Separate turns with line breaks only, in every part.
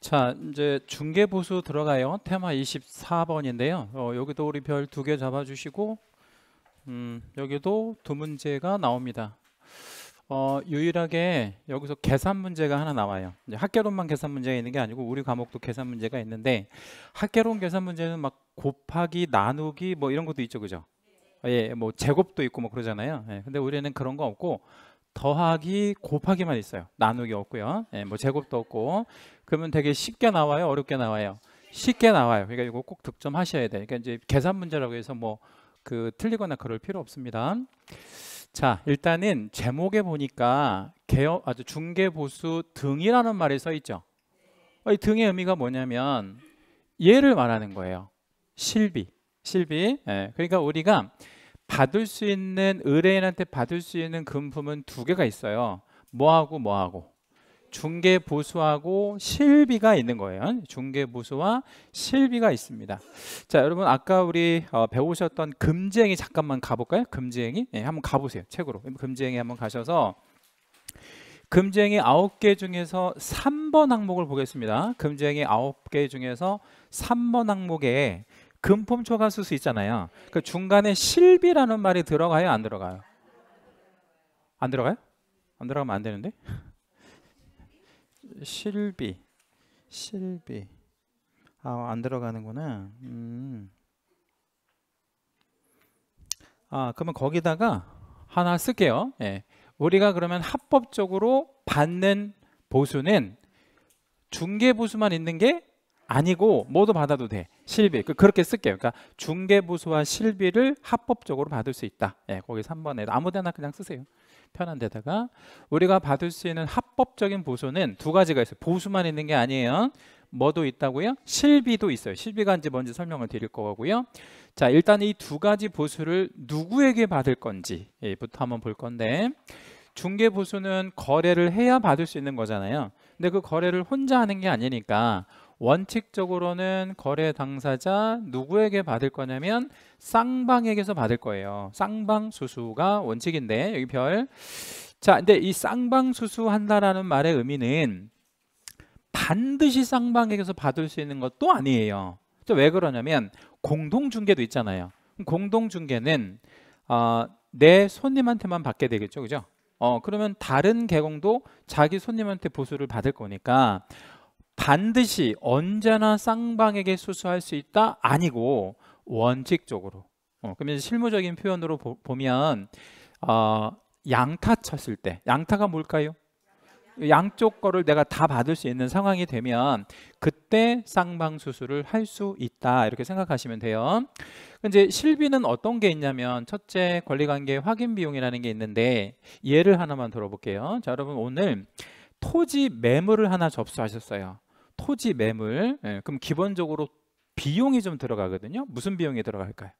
자 이제 중개 보수 들어가요 테마 24번인데요 어, 여기도 우리 별 두 개 잡아주시고 음, 여기도 두 문제가 나옵니다 어, 유일하게 여기서 계산 문제가 하나 나와요 학개론만 계산 문제가 있는 게 아니고 우리 과목도 계산 문제가 있는데 학개론 계산 문제는 막 곱하기 나누기 뭐 이런 것도 있죠 그죠 예, 뭐 제곱도 있고 뭐 그러잖아요 예, 근데 우리는 그런 거 없고 더하기 곱하기만 있어요 나누기 없고요 예, 뭐 제곱도 없고 그러면 되게 쉽게 나와요? 어렵게 나와요? 쉽게 나와요. 그러니까 이거 꼭 득점하셔야 돼요. 그러니까 이제 계산 문제라고 해서 뭐 그 틀리거나 그럴 필요 없습니다. 자, 일단은 제목에 보니까 개업 아주 중개 보수 등이라는 말이 써 있죠. 어, 이 등의 의미가 뭐냐면 얘를 말하는 거예요. 실비. 실비. 예, 그러니까 우리가 받을 수 있는 의뢰인한테 받을 수 있는 금품은 두 개가 있어요. 뭐하고 뭐하고. 중개 보수하고 실비가 있는 거예요. 중개 보수와 실비가 있습니다. 자, 여러분 아까 우리 어, 배우셨던 금쟁이 잠깐만 가볼까요? 금쟁이 네, 예, 한번 가보세요. 책으로 금쟁이 한번 가셔서 금쟁이 9개 중에서 3번 항목을 보겠습니다. 금쟁이 9개 중에서 3번 항목에 금품 초과 수수 있잖아요. 그 중간에 실비라는 말이 들어가요, 안 들어가요? 안 들어가요? 안 들어가면 안 되는데? 실비 실비 아안 들어가는구나 음. 아 그러면 거기다가 하나 쓸게요 예. 우리가 그러면 합법적으로 받는 보수는 중개 보수만 있는 게 아니고 모두 받아도 돼 실비 그, 그렇게 쓸게요 그러니까 중개 보수와 실비를 합법적으로 받을 수 있다 예, 거기 3번에 아무데나 그냥 쓰세요 편한 데다가 우리가 받을 수 있는 합법적인 보수는 두 가지가 있어요. 보수만 있는 게 아니에요. 뭐도 있다고요? 실비도 있어요. 실비가 이제 뭔지 설명을 드릴 거고요. 자, 일단 이 두 가지 보수를 누구에게 받을 건지부터 예, 한번 볼 건데 중개 보수는 거래를 해야 받을 수 있는 거잖아요. 근데 그 거래를 혼자 하는 게 아니니까 원칙적으로는 거래 당사자 누구에게 받을 거냐면 쌍방에게서 받을 거예요. 쌍방 수수가 원칙인데 여기 별. 자, 근데 이 쌍방 수수한다라는 말의 의미는 반드시 쌍방에게서 받을 수 있는 것도 아니에요. 왜 그러냐면 공동중개도 있잖아요. 공동중개는 어, 내 손님한테만 받게 되겠죠, 그죠? 어, 그러면 다른 개공도 자기 손님한테 보수를 받을 거니까 반드시 언제나 쌍방에게 수수할 수 있다 아니고 원칙적으로 어, 그러면 실무적인 표현으로 보, 면 어, 아, 양타 쳤을 때 양타가 뭘까요? 양쪽 거를 내가 다 받을 수 있는 상황이 되면 그때 쌍방 수술을 할 수 있다 이렇게 생각하시면 돼요. 이제 실비는 어떤 게 있냐면 첫째 권리관계 확인 비용이라는 게 있는데 예를 하나만 들어볼게요. 자 여러분 오늘 토지 매물을 하나 접수하셨어요. 토지 매물 예, 그럼 기본적으로 비용이 좀 들어가거든요. 무슨 비용이 들어갈까요?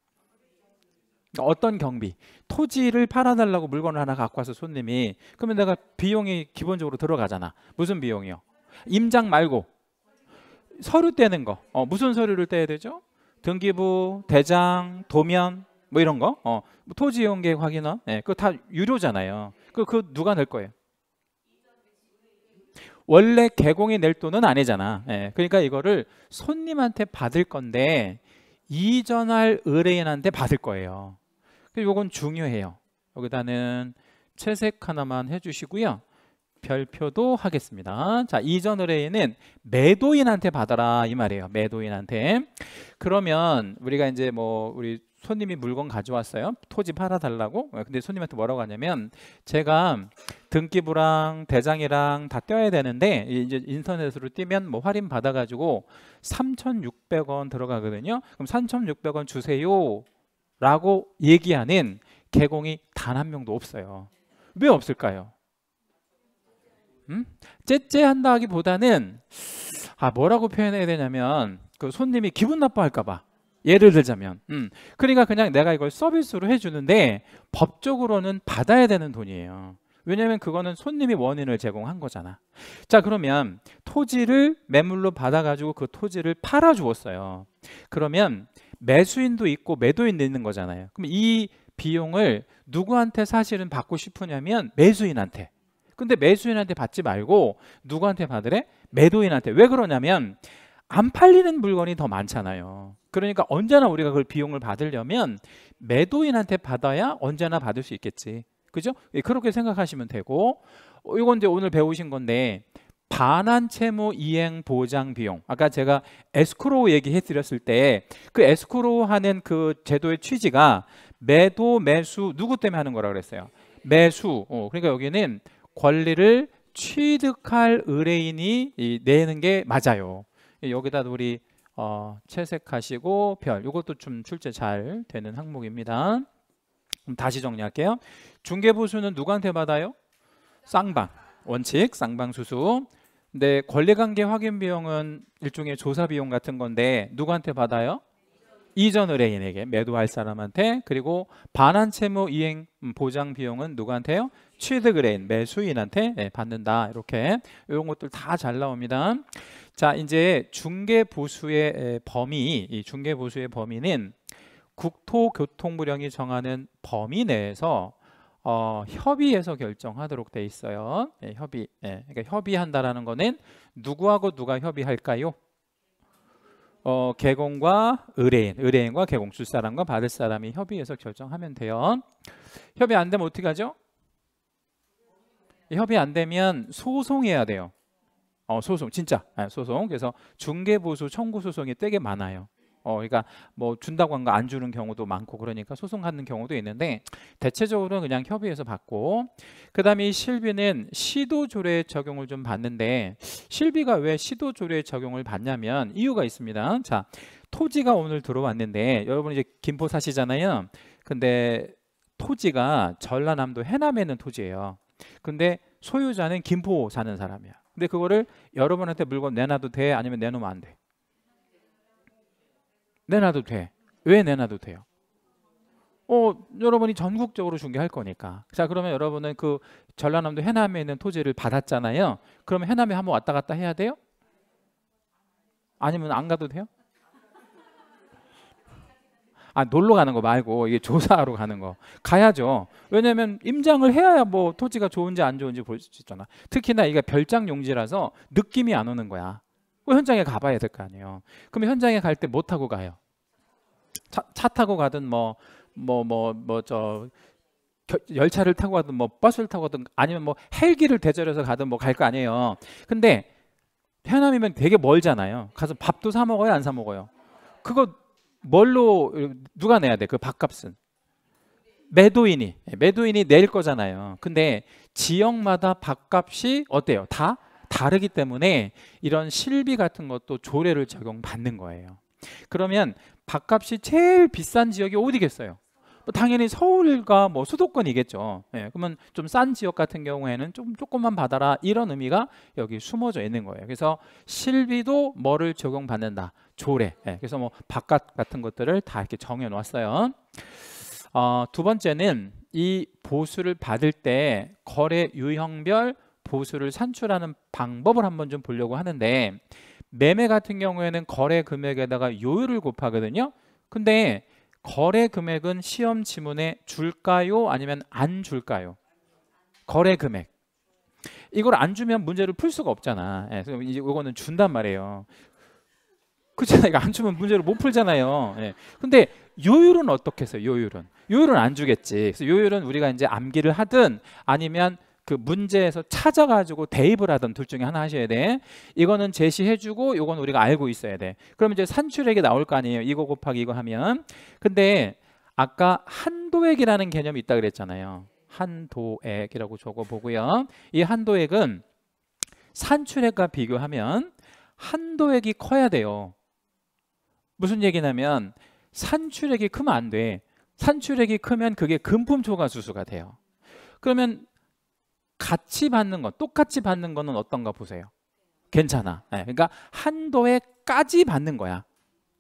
어떤 경비 토지를 팔아달라고 물건을 하나 갖고 와서 손님이 그러면 내가 비용이 기본적으로 들어가잖아 무슨 비용이요 임장 말고 서류 떼는 거 어, 무슨 서류를 떼야 되죠 등기부 대장 도면 뭐 이런 거 어, 뭐 토지 이용계 확인원 예, 그거 다 유료잖아요 그, 거 누가 낼 거예요 원래 개공이 낼 돈은 아니잖아. 예, 그러니까 이거를 손님한테 받을 건데 이전할 의뢰인한테 받을 거예요. 그리고 이건 중요해요. 여기다는 채색 하나만 해주시고요. 별표도 하겠습니다. 자, 이전 의뢰인은 매도인한테 받아라 이 말이에요. 매도인한테. 그러면 우리가 이제 뭐 우리 손님이 물건 가져왔어요. 토지 팔아달라고. 근데 손님한테 뭐라고 하냐면 제가 등기부랑 대장이랑 다 떼어야 되는데 이제 인터넷으로 떼면 뭐 할인 받아가지고 3,600원 들어가거든요. 그럼 3,600원 주세요라고 얘기하는 개공이 단 한 명도 없어요. 왜 없을까요? 음? 째째한다 기보다는아 뭐라고 표현해야 되냐면 그 손님이 기분 나빠할까봐 예를 들자면 음. 그러니까 그냥 내가 이걸 서비스로 해주는데 법적으로는 받아야 되는 돈이에요 왜냐하면 그거는 손님이 원인을 제공한 거잖아 자 그러면 토지를 매물로 받아가지고 그 토지를 팔아주었어요 그러면 매수인도 있고 매도인도 있는 거잖아요 그럼 이 비용을 누구한테 사실은 받고 싶으냐면 매수인한테 근데 매수인한테 받지 말고 누구한테 받으래? 매도인한테 왜 그러냐면 안 팔리는 물건이 더 많잖아요. 그러니까 언제나 우리가 그걸 비용을 받으려면 매도인한테 받아야 언제나 받을 수 있겠지. 그죠? 예, 그렇게 생각하시면 되고 이건 어, 이제 오늘 배우신 건데 반환 채무 이행 보장 비용 아까 제가 에스크로우 얘기해 드렸을 때 그 에스크로우 하는 그 제도의 취지가 매도 매수 누구 때문에 하는 거라 그랬어요 매수 어, 그러니까 여기는 권리를 취득할 의뢰인이 내는 게 맞아요 여기다 우리 어, 채색하시고 별 이것도 좀 출제 잘 되는 항목입니다. 그럼 다시 정리할게요. 중개보수는 누구한테 받아요? 쌍방 원칙 쌍방 수수. 근데 네, 권리관계 확인 비용은 일종의 조사 비용 같은 건데 누구한테 받아요? 이전 의뢰인에게 매도할 사람한테 그리고 반환 채무 이행 보장 비용은 누구한테요? 취득을인 매수인한테 네, 받는다. 이렇게 이런 것들 다 잘 나옵니다. 자, 이제 중개 보수의 범위, 이 중개 보수의 범위는 국토교통부령이 정하는 범위 내에서 어, 협의해서 결정하도록 돼 있어요. 예, 협의, 예, 그러니까 협의한다라는 거는 누구하고 누가 협의할까요? 어, 개공과 의뢰인, 의뢰인과 개공 줄 사람과 받을 사람이 협의해서 결정하면 돼요. 협의 안 되면 어떻게 하죠? 협의 안 되면 소송해야 돼요. 어, 소송 진짜 아, 소송. 그래서 중개 보수 청구 소송이 되게 많아요. 어, 그러니까 뭐 준다고 한 거 안 주는 경우도 많고 그러니까 소송하는 경우도 있는데 대체적으로 그냥 협의해서 받고 그다음에 이 실비는 시도 조례 적용을 좀 받는데 실비가 왜 시도 조례 적용을 받냐면 이유가 있습니다. 자, 토지가 오늘 들어왔는데 여러분 이제 김포 사시잖아요. 근데 토지가 전라남도 해남에 있는 토지예요. 근데 소유자는 김포 사는 사람이야. 근데 그거를 여러분한테 물건 내놔도 돼? 아니면 내놓으면 안 돼? 내놔도 돼. 왜 내놔도 돼요? 어, 여러분이 전국적으로 중개할 거니까. 자, 그러면 여러분은 그 전라남도 해남에 있는 토지를 받았잖아요. 그러면 해남에 한번 왔다 갔다 해야 돼요? 아니면 안 가도 돼요? 아 놀러 가는 거 말고 이게 조사하러 가는 거 가야죠. 왜냐하면 임장을 해야 뭐 토지가 좋은지 안 좋은지 볼 수 있잖아. 특히나 이게 별장 용지라서 느낌이 안 오는 거야. 뭐 현장에 가봐야 될 거 아니에요. 그럼 현장에 갈 때 뭐 타고 가요? 차, 차 타고 가든 뭐 뭐 뭐 뭐 저 열차를 타고 가든 뭐 버스를 타고 가든 아니면 뭐 헬기를 대절해서 가든 뭐 갈 거 아니에요. 근데 해남이면 되게 멀잖아요. 가서 밥도 사 먹어요, 안 사 먹어요. 그거 뭘로 누가 내야 돼? 그 밥값은 매도인이 예, 매도인이 낼 거잖아요. 근데 지역마다 밥값이 어때요? 다 다르기 때문에 이런 실비 같은 것도 조례를 적용받는 거예요. 그러면 밥값이 제일 비싼 지역이 어디겠어요? 뭐 당연히 서울과 뭐 수도권이겠죠. 예, 그러면 좀 싼 지역 같은 경우에는 좀 조금만 받아라 이런 의미가 여기 숨어져 있는 거예요. 그래서 실비도 뭐를 적용받는다. 조례. 예, 그래서 뭐 바깥 같은 것들을 다 이렇게 정해 놓았어요. 어, 두 번째는 이 보수를 받을 때 거래 유형별 보수를 산출하는 방법을 한번 좀 보려고 하는데 매매 같은 경우에는 거래 금액에다가 요율을 곱하거든요. 근데 거래 금액은 시험 지문에 줄까요? 아니면 안 줄까요? 거래 금액. 이걸 안 주면 문제를 풀 수가 없잖아. 예, 이제 이거는 준단 말이에요. 그렇잖아요. 이거 안 주면 문제를 못 풀잖아요. 예. 근데 요율은 어떻게 해서 요율은 요 요율은 안 주겠지. 그래서 요율은 우리가 이제 암기를 하든 아니면 그 문제에서 찾아가지고 대입을 하든둘 중에 하나 하셔야 돼. 이거는 제시해주고 이건 우리가 알고 있어야 돼. 그럼 이제 산출액이 나올 거 아니에요. 이거 곱하기 이거 하면. 근데 아까 한도액이라는 개념이 있다 그랬잖아요. 한도액이라고 적어보고요. 이 한도액은 산출액과 비교하면 한도액이 커야 돼요. 무슨 얘기냐면 산출액이 크면 안 돼. 산출액이 크면 그게 금품 초과 수수가 돼요. 그러면 같이 받는 건 똑같이 받는 거는 어떤가 보세요. 괜찮아. 네, 그러니까 한도에까지 받는 거야.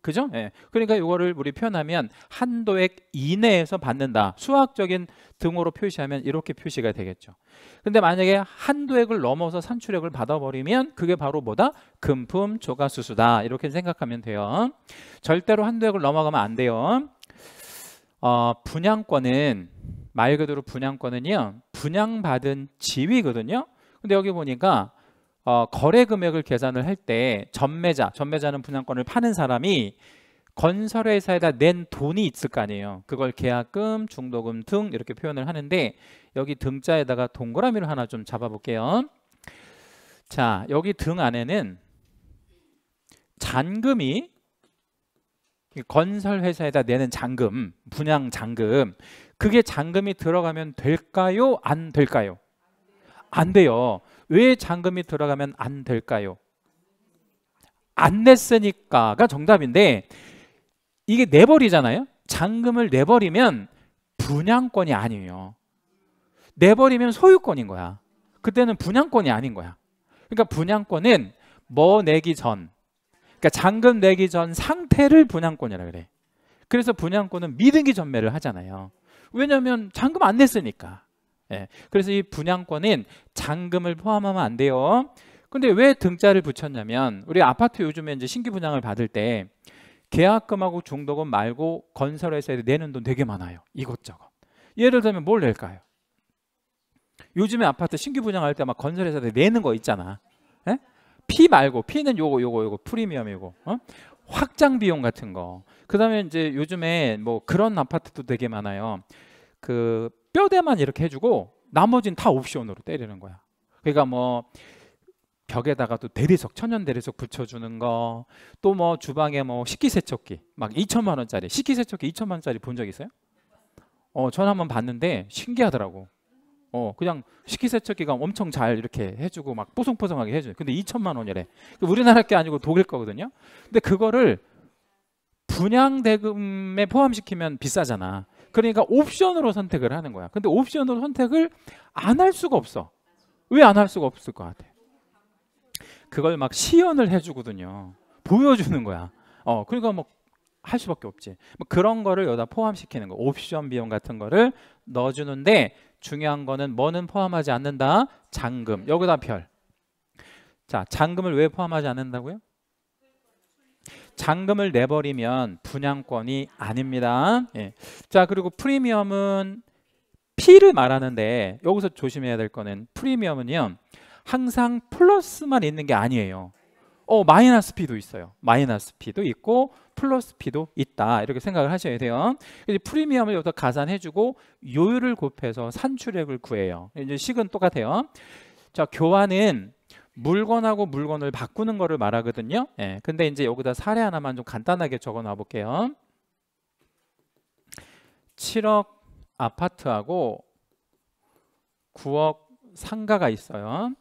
그죠? 예. 그러니까 이거를 우리 표현하면 한도액 이내에서 받는다. 수학적인 등으로 표시하면 이렇게 표시가 되겠죠. 근데 만약에 한도액을 넘어서 산출액을 받아버리면 그게 바로 뭐다? 금품 조가수수다. 이렇게 생각하면 돼요. 절대로 한도액을 넘어가면 안 돼요. 어, 분양권은 말 그대로 분양권은요. 분양받은 지위거든요. 근데 여기 보니까 어, 거래 금액을 계산을 할 때 전매자, 전매자는 분양권을 파는 사람이 건설회사에다 낸 돈이 있을 거 아니에요. 그걸 계약금, 중도금 등 이렇게 표현을 하는데 여기 등자에다가 동그라미를 하나 좀 잡아볼게요. 자, 여기 등 안에는 잔금이 건설회사에다 내는 잔금, 분양 잔금 그게 잔금이 들어가면 될까요? 안 될까요? 안 돼요. 왜 잔금이 들어가면 안 될까요? 안 냈으니까가 정답인데 이게 내버리잖아요. 잔금을 내버리면 분양권이 아니에요. 내버리면 소유권인 거야. 그때는 분양권이 아닌 거야. 그러니까 분양권은 뭐 내기 전 그러니까 잔금 내기 전 상태를 분양권이라 그래. 그래서 분양권은 미등기 전매를 하잖아요. 왜냐하면 잔금 안 냈으니까. 예. 그래서 이 분양권은 잔금을 포함하면 안 돼요. 근데 왜 등자를 붙였냐면 우리 아파트 요즘에 이제 신규 분양을 받을 때 계약금하고 중도금 말고 건설회사에 내는 돈 되게 많아요. 이것저것. 예를 들면 뭘 낼까요? 요즘에 아파트 신규 분양할 때 막 건설회사에 내는 거 있잖아. 예? 피 말고 피는 요거 요거 요거 프리미엄 이거 어? 확장 비용 같은 거. 그다음에 이제 요즘에 뭐 그런 아파트도 되게 많아요. 그 뼈대만 이렇게 해주고 나머지는 다 옵션으로 때리는 거야. 그러니까 뭐 벽에다가 또 대리석 천연 대리석 붙여주는 거또 뭐 주방에 뭐 식기세척기 막 2천만 원짜리 식기세척기 2천만 원짜리 본 적 있어요? 어, 전 한번 봤는데 신기하더라고. 어, 그냥 식기세척기가 엄청 잘 이렇게 해주고 막 뽀송뽀송하게 해줘요. 근데 2천만 원이래. 그 우리나라 게 아니고 독일 거거든요. 근데 그거를 분양 대금에 포함시키면 비싸잖아. 그러니까 옵션으로 선택을 하는 거야. 근데 옵션으로 선택을 안 할 수가 없어. 왜 안 할 수가 없을 것 같아? 그걸 막 시연을 해주거든요. 보여주는 거야. 어, 그러니까 뭐할 수밖에 없지. 뭐 그런 거를 여기다 포함시키는 거. 옵션 비용 같은 거를 넣어주는데 중요한 거는 뭐는 포함하지 않는다. 잔금. 여기다 별. 자, 잔금을 왜 포함하지 않는다고요? 잔금을 내버리면 분양권이 아닙니다. 예. 자 그리고 프리미엄은 P를 말하는데 여기서 조심해야 될 거는 프리미엄은요 항상 플러스만 있는 게 아니에요. 어 마이너스 P도 있어요. 마이너스 P도 있고 플러스 P도 있다 이렇게 생각을 하셔야 돼요. 이제 프리미엄을 여기서 가산해주고 요율을 곱해서 산출액을 구해요. 이제 식은 똑같아요. 자 교환은 물건하고 물건을 바꾸는 거를 말하거든요. 예, 근데 이제 여기다 사례 하나만 좀 간단하게 적어 놔 볼게요. 7억 아파트하고 9억 상가가 있어요.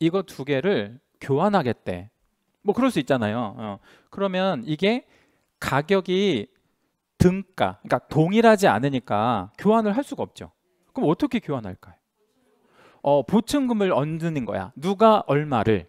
이거 두 개를 교환하겠대. 뭐 그럴 수 있잖아요. 어. 그러면 이게 가격이 등가, 그러니까 동일하지 않으니까 교환을 할 수가 없죠. 그럼 어떻게 교환할까요? 어, 보증금을 얻는 거야. 누가 얼마를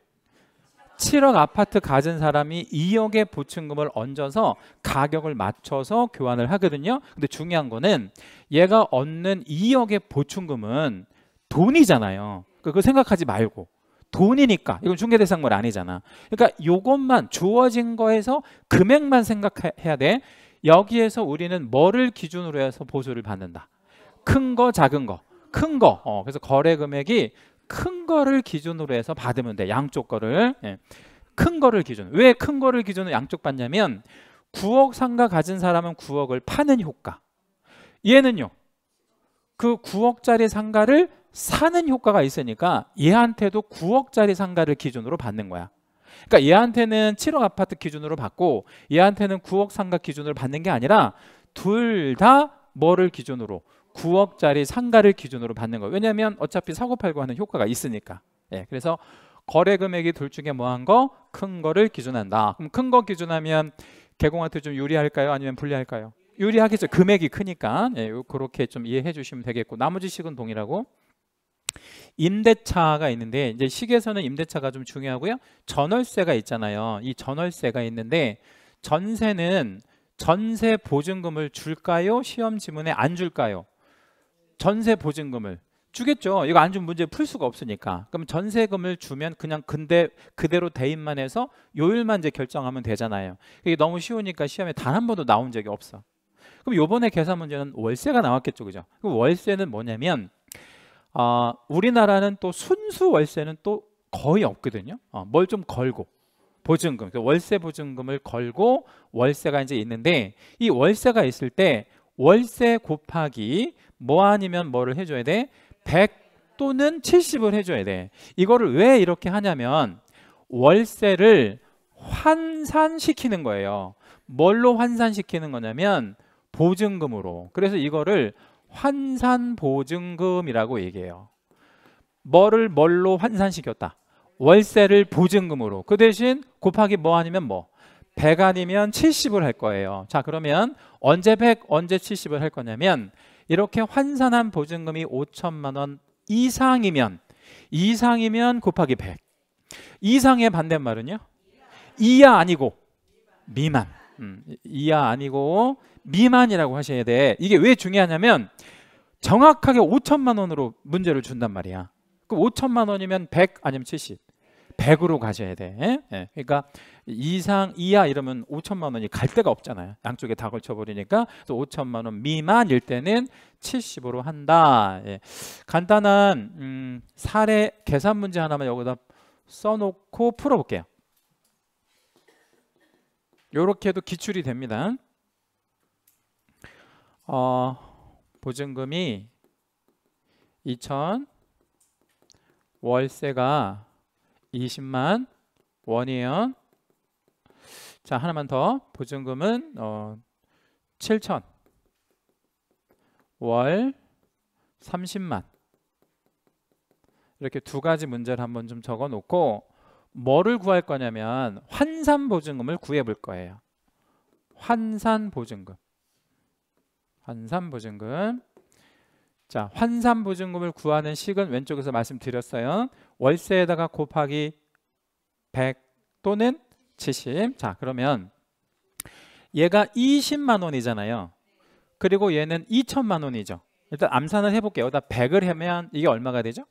7억 아파트 가진 사람이 2억의 보증금을 얹어서 가격을 맞춰서 교환을 하거든요. 근데 중요한 거는 얘가 얻는 2억의 보증금은 돈이잖아요. 그러니까 그거 생각하지 말고 돈이니까 이건 중개 대상물 아니잖아. 그러니까 요것만 주어진 거에서 금액만 생각해야 돼. 여기에서 우리는 뭐를 기준으로 해서 보수를 받는다. 큰 거, 작은 거. 큰 거. 어, 그래서 거래 금액이 큰 거를 기준으로 해서 받으면 돼. 양쪽 거를. 예. 큰 거를 기준. 왜 큰 거를 기준으로 양쪽 받냐면 9억 상가 가진 사람은 9억을 파는 효과. 얘는요. 그 9억짜리 상가를 사는 효과가 있으니까 얘한테도 9억짜리 상가를 기준으로 받는 거야. 그러니까 얘한테는 7억 아파트 기준으로 받고 얘한테는 9억 상가 기준으로 받는 게 아니라 둘 다 뭐를 기준으로 9억짜리 상가를 기준으로 받는 거예요. 왜냐하면 어차피 사고 팔고 하는 효과가 있으니까. 예, 그래서 거래 금액이 둘 중에 뭐 한 거? 큰 거를 기준한다. 그럼 큰 거 기준하면 개공한테 좀 유리할까요? 아니면 불리할까요? 유리하겠죠. 금액이 크니까. 예, 그렇게 좀 이해해 주시면 되겠고 나머지 식은 동일하고 임대차가 있는데 이제 시에서는 계 임대차가 좀 중요하고요. 전월세가 있잖아요. 이 전월세가 있는데 전세는 전세 보증금을 줄까요? 시험 지문에 안 줄까요? 전세 보증금을 주겠죠. 이거 안준 문제 풀 수가 없으니까. 그럼 전세금을 주면 그냥 근데 그대로 대입만 해서 요일만 이제 결정하면 되잖아요. 이게 너무 쉬우니까 시험에 단 한 번도 나온 적이 없어. 그럼 요번에 계산 문제는 월세가 나왔겠죠, 그죠? 그럼 월세는 뭐냐면 어, 우리나라는 또 순수 월세는 또 거의 없거든요. 어, 뭘좀 걸고 보증금, 월세 보증금을 걸고 월세가 이제 있는데 이 월세가 있을 때 월세 곱하기 뭐 아니면 뭐를 해줘야 돼? 100 또는 70을 해줘야 돼. 이거를 왜 이렇게 하냐면 월세를 환산시키는 거예요. 뭘로 환산시키는 거냐면 보증금으로. 그래서 이거를 환산보증금이라고 얘기해요. 뭐를 뭘로 환산시켰다. 월세를 보증금으로. 그 대신 곱하기 뭐 아니면 뭐. 100 아니면 70을 할 거예요. 자 그러면 언제 100 언제 70을 할 거냐면 이렇게 환산한 보증금이 5천만 원 이상이면 이상이면 곱하기 100 이상의 반대말은요? 이하 아니고 미만 음, 이하 아니고 미만이라고 하셔야 돼 이게 왜 중요하냐면 정확하게 5천만 원으로 문제를 준단 말이야 그 5천만 원이면 100 아니면 70 100으로 가셔야 돼. 예? 예? 그러니까 이상 이하 이러면 5천만 원이 갈 데가 없잖아요. 양쪽에 다 걸쳐 버리니까 또 5천만 원 미만일 때는 70으로 한다. 예. 간단한 음, 사례 계산 문제 하나만 여기다 써놓고 풀어볼게요. 이렇게 해도 기출이 됩니다. 어, 보증금이 2천 월세가 20만 원이에요. 자 하나만 더 보증금은 어, 7천 월 30만 이렇게 두 가지 문제를 한번 좀 적어 놓고 뭐를 구할 거냐면 환산 보증금을 구해 볼 거예요. 환산 보증금 환산 보증금 자, 환산 보증금을 구하는 식은 왼쪽에서 말씀드렸어요. 월세에다가 곱하기 100 또는 70. 자, 그러면 얘가 20만 원이잖아요. 그리고 얘는 2천만 원이죠. 일단 암산을 해볼게요. 여기다 100을 하면 이게 얼마가 되죠?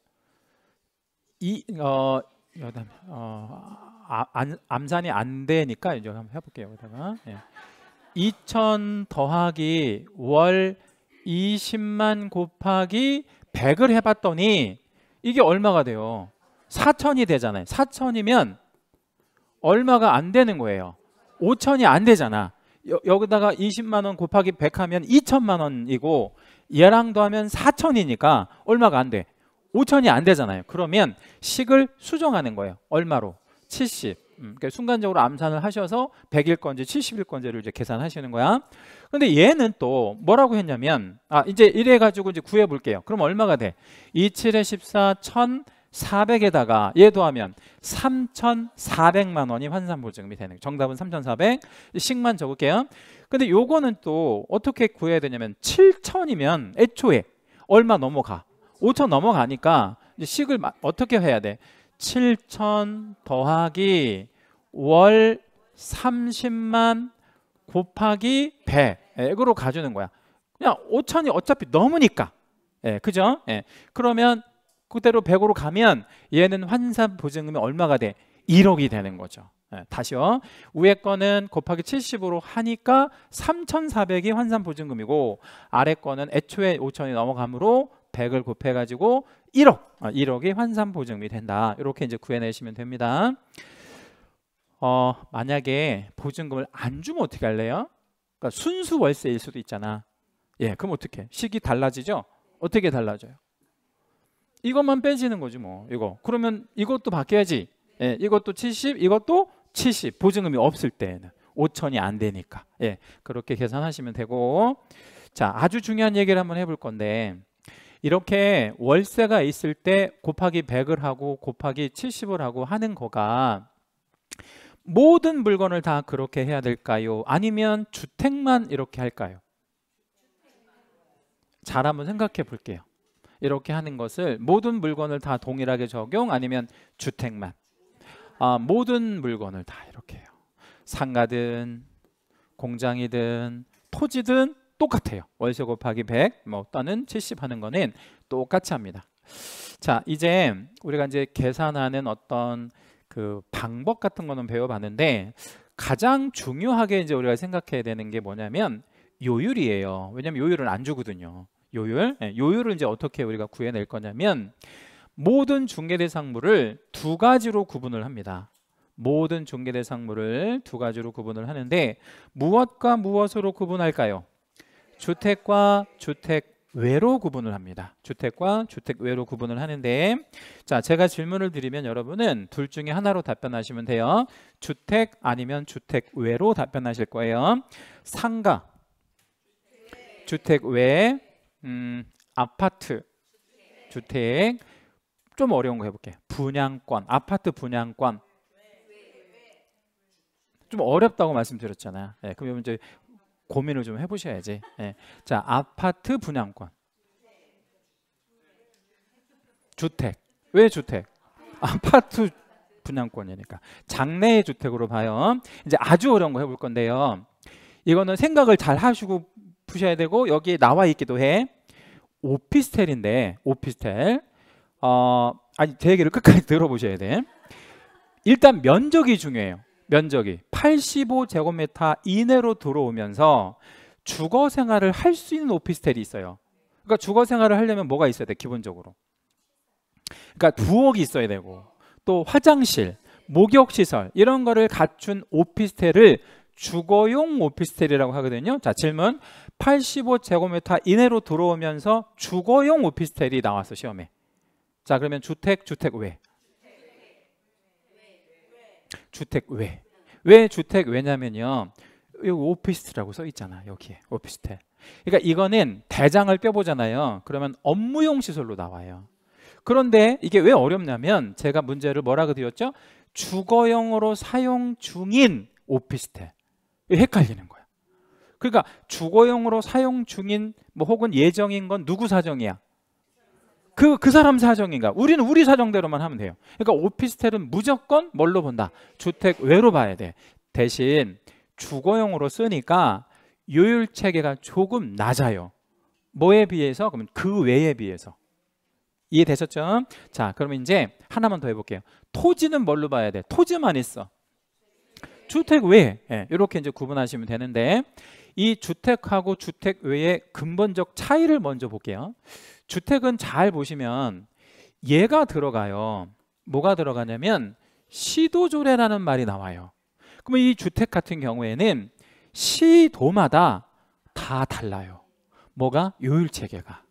이, 어, 여기다, 어, 아, 암산이 안 되니까 이제 한번 해볼게요. 여기다가 예. 2천 더하기 월 20만 곱하기 100을 해봤더니 이게 얼마가 돼요? 4천이 되잖아요. 4천이면 얼마가 안 되는 거예요. 5천이 안 되잖아. 여, 기다가 20만 원 곱하기 100 하면 2천만 원이고 얘랑 더하면 4천이니까 얼마가 안 돼. 5천이 안 되잖아요. 그러면 식을 수정하는 거예요. 얼마로? 70. 음, 그러니까 순간적으로 암산을 하셔서 100일 건지 70일 건지를 이제 계산하시는 거야. 근데 얘는 또 뭐라고 했냐면 아 이제 이래 가지고 이제 구해 볼게요. 그럼 얼마가 돼? 27에 14 1,400에다가 얘 더하면 3,400만 원이 환산 보증금이 되는 거예요. 정답은 3,400. 식만 적을게요. 근데 요거는 또 어떻게 구해야 되냐면 7,000이면 애초에 얼마 넘어가? 5,000 넘어가니까 식을 어떻게 해야 돼? 7천 더하기 월 30만 곱하기 100으로 예, 가주는 거야. 그냥 5천이 어차피 넘으니까. 예, 그죠? 예. 그러면 그대로 100으로 가면 얘는 환산 보증금이 얼마가 돼? 1억이 되는 거죠. 예, 다시요. 위에 거는 곱하기 70으로 하니까 3,400이 환산 보증금이고 아래 거는 애초에 5천이 넘어가므로 100을 곱해가지고 1억, 아, 어, 1억이 환산 보증이 된다. 이렇게 이제 구해내시면 됩니다. 어, 만약에 보증금을 안 주면 어떻게 할래요? 그러니까 순수 월세일 수도 있잖아. 예, 그럼 어떻게? 식이 달라지죠? 어떻게 달라져요? 이것만 빼지는 거지 뭐. 이거. 그러면 이것도 바뀌어야지. 예, 이것도 70, 이것도 70. 보증금이 없을 때는 5천이 안 되니까. 예, 그렇게 계산하시면 되고. 자, 아주 중요한 얘기를 한번 해볼 건데 이렇게 월세가 있을 때 곱하기 100을 하고 곱하기 70을 하고 하는 거가 모든 물건을 다 그렇게 해야 될까요? 아니면 주택만 이렇게 할까요? 잘 한번 생각해 볼게요. 이렇게 하는 것을 모든 물건을 다 동일하게 적용 아니면 주택만 아, 모든 물건을 다 이렇게 해요. 상가든 공장이든 토지든 똑같아요. 원세 곱하기 100, 뭐 또는 70 하는 거는 똑같이 합니다. 자, 이제 우리가 이제 계산하는 어떤 그 방법 같은 거는 배워봤는데 가장 중요하게 이제 우리가 생각해야 되는 게 뭐냐면 요율이에요. 왜냐면 하 요율은 안 주거든요. 요율, 예, 요율을 이제 어떻게 우리가 구해낼 거냐면 모든 중개 대상물을 두 가지로 구분을 합니다. 모든 중개 대상물을 두 가지로 구분을 하는데 무엇과 무엇으로 구분할까요? 주택과 주택 외로 구분을 합니다. 주택과 주택 외로 구분을 하는데 자 제가 질문을 드리면 여러분은 둘 중에 하나로 답변하시면 돼요. 주택 아니면 주택 외로 답변하실 거예요. 상가, 주택 외, 음, 아파트, 주택 좀 어려운 거 해볼게요. 분양권, 아파트 분양권 좀 어렵다고 말씀드렸잖아요. 네, 그럼 이제 고민을 좀 해보셔야지. 예. 자, 아파트 분양권. 주택. 왜 주택? 아파트 분양권이니까. 장래의 주택으로 봐요. 이제 아주 어려운 거 해볼 건데요. 이거는 생각을 잘 하시고 푸셔야 되고 여기에 나와 있기도 해. 오피스텔인데 오피스텔. 어, 아니 제 얘기를 끝까지 들어보셔야 돼. 일단 면적이 중요해요. 면적이 85제곱미터 이내로 들어오면서 주거 생활을 할 수 있는 오피스텔이 있어요. 그러니까 주거 생활을 하려면 뭐가 있어야 돼, 기본적으로? 그러니까 부엌이 있어야 되고 또 화장실, 목욕 시설 이런 거를 갖춘 오피스텔을 주거용 오피스텔이라고 하거든요. 자, 질문. 85제곱미터 이내로 들어오면서 주거용 오피스텔이 나왔어, 시험에. 자, 그러면 주택, 주택 왜? 주택 왜? 왜 주택 왜냐면요. 여기 오피스텔이라고 써 있잖아. 여기에 오피스텔. 그러니까 이거는 대장을 껴보잖아요. 그러면 업무용 시설로 나와요. 그런데 이게 왜 어렵냐면 제가 문제를 뭐라고 드렸죠? 주거용으로 사용 중인 오피스텔. 헷갈리는 거야. 그러니까 주거용으로 사용 중인 뭐 혹은 예정인 건 누구 사정이야? 그, 그 사람 사정인가? 우리는 우리 사정대로만 하면 돼요. 그러니까 오피스텔은 무조건 뭘로 본다? 주택 외로 봐야 돼. 대신 주거용으로 쓰니까 요율 체계가 조금 낮아요. 뭐에 비해서? 그러면 그 외에 비해서. 이해되셨죠? 자, 그러면 이제 하나만 더 해볼게요. 토지는 뭘로 봐야 돼? 토지만 있어. 주택 외. 예, 이렇게 이제 구분하시면 되는데 이 주택하고 주택 외의 근본적 차이를 먼저 볼게요. 주택은 잘 보시면 얘가 들어가요. 뭐가 들어가냐면 시도조례라는 말이 나와요. 그러면 이 주택 같은 경우에는 시도마다 다 달라요. 뭐가? 요율체계가.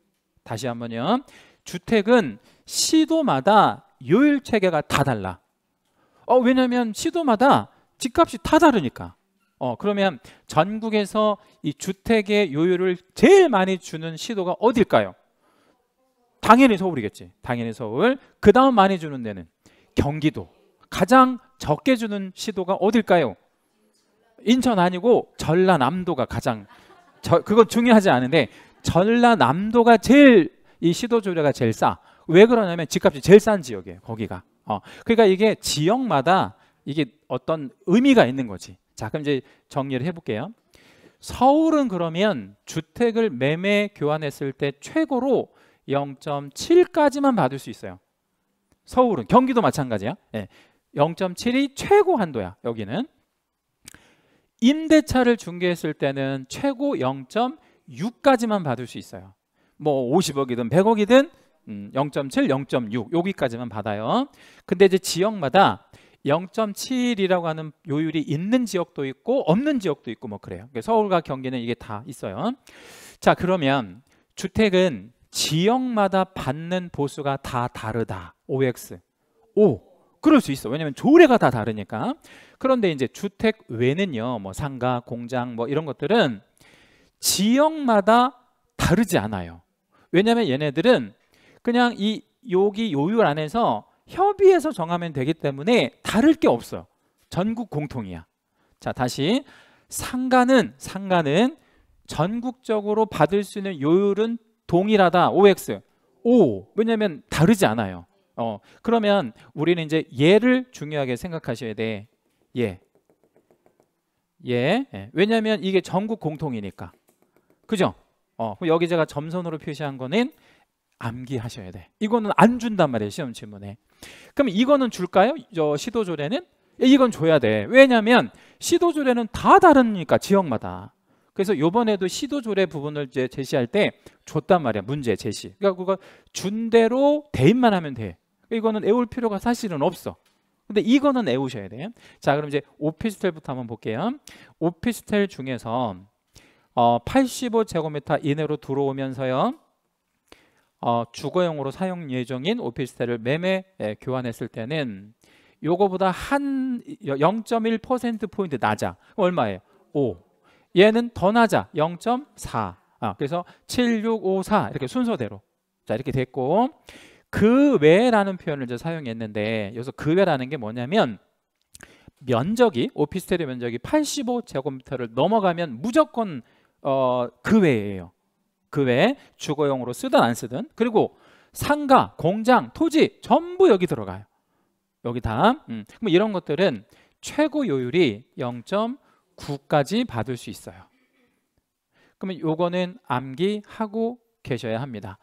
다시 한번요. 주택은 시도마다 요율체계가 다 달라. 어, 왜냐면 시도마다 집값이 다 다르니까. 어, 그러면 전국에서 이 주택의 요율을 제일 많이 주는 시도가 어딜까요? 당연히 서울이겠지. 당연히 서울. 그 다음 많이 주는 데는 경기도. 가장 적게 주는 시도가 어딜까요? 인천 아니고 전라남도가 가장 저, 그건 중요하지 않은데 전라남도가 제일 이 시도 조례가 제일 싸. 왜 그러냐면 집값이 제일 싼 지역이에요. 거기가. 어, 그러니까 이게 지역마다 이게 어떤 의미가 있는 거지. 자, 그럼 이제 정리를 해볼게요. 서울은 그러면 주택을 매매 교환했을 때 최고로 0.7까지만 받을 수 있어요. 서울은 경기도 마찬가지야. 네. 예, 0.7이 최고 한도야. 여기는 임대차를 중개했을 때는 최고 0.6까지만 받을 수 있어요. 뭐 50억이든 100억이든 음, 0.7, 0.6 여기까지만 받아요. 근데 이제 지역마다 0.7이라고 하는 요율이 있는 지역도 있고 없는 지역도 있고 뭐 그래요. 그러니까 서울과 경기는 이게 다 있어요. 자 그러면 주택은 지역마다 받는 보수가 다 다르다. OX. 오, 그럴 수 있어. 왜냐하면 조례가 다 다르니까. 그런데 이제 주택 외는요, 뭐 상가, 공장, 뭐 이런 것들은 지역마다 다르지 않아요. 왜냐하면 얘네들은 그냥 이 여기 요율 안에서 협의해서 정하면 되기 때문에 다를 게 없어요. 전국 공통이야. 자, 다시 상가는 상가는 전국적으로 받을 수 있는 요율은 동일하다. OX. O. 왜냐면 다르지 않아요. 어, 그러면 우리는 이제 얘를 중요하게 생각하셔야 돼. 예. 예. 예. 왜냐면 이게 전국 공통이니까. 그죠? 어, 여기 제가 점선으로 표시한 거는 암기하셔야 돼. 이거는 안 준단 말이에요. 시험 질문에 그럼 이거는 줄까요? 저 시도조례는? 예, 이건 줘야 돼. 왜냐하면 시도조례는 다 다르니까 지역마다. 그래서 요번에도 시도조례 부분을 이제 제시할 때 줬단 말이야. 문제 제시. 그러니까 그거 준대로 대입만 하면 돼. 그러니까 이거는 외울 필요가 사실은 없어. 근데 이거는 외우셔야 돼. 자, 그럼 이제 오피스텔부터 한번 볼게요. 오피스텔 중에서 어, 85제곱미터 이내로 들어오면서요. 어, 주거용으로 사용 예정인 오피스텔을 매매 예, 교환했을 때는 요거보다 한 0.1% 포인트 낮아 얼마예요? 5 얘는 더 낮아 0.4 아, 그래서 7, 6, 5, 4 이렇게 순서대로 자 이렇게 됐고 그 외라는 표현을 이제 사용했는데 여기서 그 외라는 게 뭐냐면 면적이 오피스텔의 면적이 85제곱미터를 넘어가면 무조건 어, 그 외예요 그 외에 주거용으로 쓰든 안 쓰든 그리고 상가, 공장, 토지 전부 여기 들어가요. 여기 다. 음. 그럼 이런 것들은 최고 요율이 0.9까지 받을 수 있어요. 그러면 이거는 암기하고 계셔야 합니다.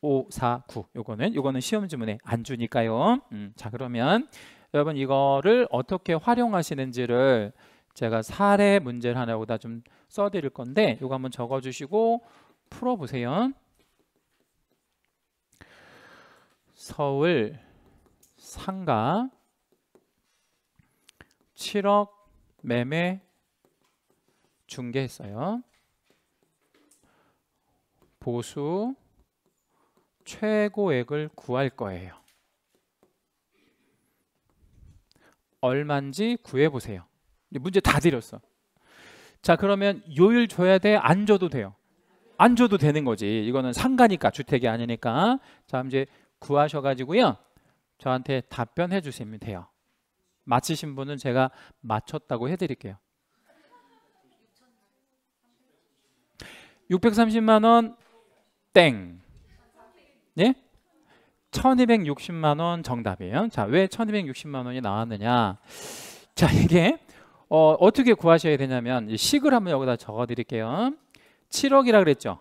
5, 4, 9. 이거는 요거는 시험 지문에 안 주니까요. 음. 자, 그러면 여러분 이거를 어떻게 활용하시는지를 제가 사례 문제를 하나보다 좀 써드릴 건데 이거 한번 적어주시고 풀어보세요. 서울 상가 7억 매매 중개했어요. 보수 최고액을 구할 거예요. 얼만지 구해보세요. 문제 다 드렸어. 자 그러면 요율 줘야 돼? 안 줘도 돼요? 안 줘도 되는 거지. 이거는 상가니까 주택이 아니니까. 자, 이제 구하셔 가지고요. 저한테 답변해 주시면 돼요. 맞히신 분은 제가 맞췄다고 해 드릴게요. 630만 원 땡. 예? 1260만 원 정답이에요. 자, 왜 1260만 원이 나왔느냐? 자, 이게 어, 떻게 구하셔야 되냐면 식을 한번 여기다 적어 드릴게요. 7억이라 그랬죠.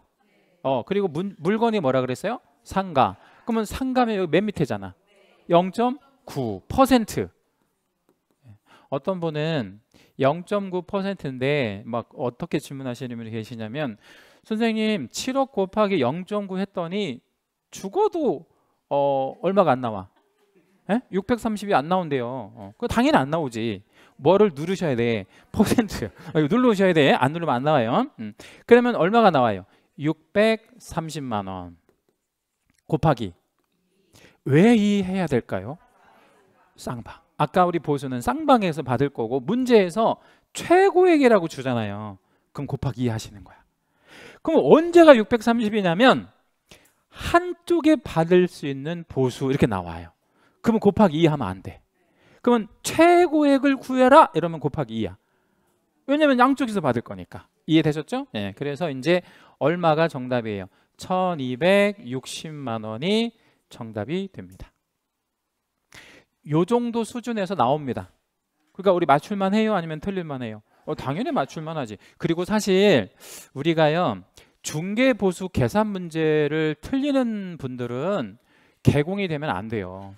어 그리고 문, 물건이 뭐라 그랬어요? 상가. 그러면 상가면 여기 맨 밑에잖아. 0.9%. 어떤 분은 0.9%인데 막 어떻게 질문하시는 분이 계시냐면 선생님 7억 곱하기 0.9 했더니 죽어도 어, 얼마가 안 나와. 에? 예? 630이 안 나온대요. 어, 그 당연히 안 나오지. 뭐를 누르셔야 돼? 퍼센트. 아, 눌누르셔야 돼. 안 누르면 안 나와요. 음. 그러면 얼마가 나와요? 630만 원 곱하기 왜 이 해야 될까요? 쌍방. 아까 우리 보수는 쌍방에서 받을 거고 문제에서 최고액이라고 주잖아요. 그럼 곱하기 하시는 거야. 그럼 언제가 630이냐면 한쪽에 받을 수 있는 보수 이렇게 나와요. 그러면 곱하기 2 하면 안 돼. 그러면 최고액을 구해라 이러면 곱하기 2야. 왜냐면 양쪽에서 받을 거니까. 이해되셨죠? 예. 그래서 이제 얼마가 정답이에요. 1260만 원이 정답이 됩니다. 요 정도 수준에서 나옵니다. 그러니까 우리 맞출만 해요? 아니면 틀릴만 해요? 어, 당연히 맞출만 하지. 그리고 사실 우리가요. 중개보수 계산 문제를 틀리는 분들은 개공이 되면 안 돼요.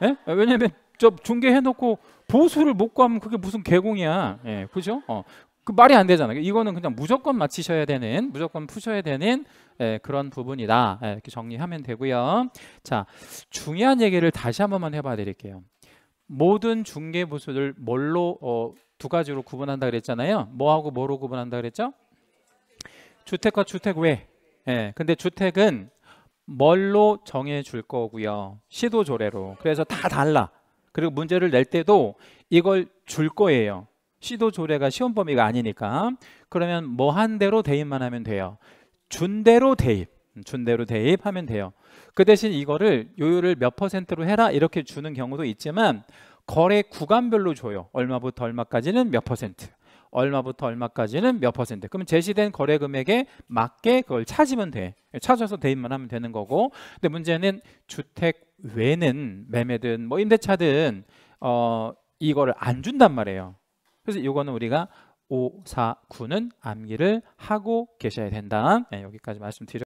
예? 왜냐하면 직접 중계해놓고 보수를 못 구하면 그게 무슨 개공이야. 예, 그죠? 어, 그 말이 안 되잖아요. 이거는 그냥 무조건 마치셔야 되는, 무조건 푸셔야 되는 예, 그런 부분이다. 예, 이렇게 정리하면 되고요. 자, 중요한 얘기를 다시 한 번만 해봐 드릴게요. 모든 중개 보수를 뭘로 어, 두 가지로 구분한다 그랬잖아요. 뭐하고 뭐로 구분한다 그랬죠? 주택과 주택 외. 예, 근데 주택은 뭘로 정해줄 거고요. 시도 조례로. 그래서 다 달라. 그리고 문제를 낼 때도 이걸 줄 거예요. 시도 조례가 시험 범위가 아니니까. 그러면 뭐 한 대로 대입만 하면 돼요. 준 대로 대입. 준 대로 대입하면 돼요. 그 대신 이거를 요율을 몇 퍼센트로 해라 이렇게 주는 경우도 있지만 거래 구간별로 줘요. 얼마부터 얼마까지는 몇 퍼센트. 얼마부터 얼마까지는 몇 퍼센트. 그럼 제시된 거래 금액에 맞게 그걸 찾으면 돼. 찾아서 대입만 하면 되는 거고. 근데 문제는 주택 외는 매매든 뭐 임대차든 어 이거를 안 준단 말이에요. 그래서 이거는 우리가 5, 4, 9는 암기를 하고 계셔야 된다. 네, 여기까지 말씀드려.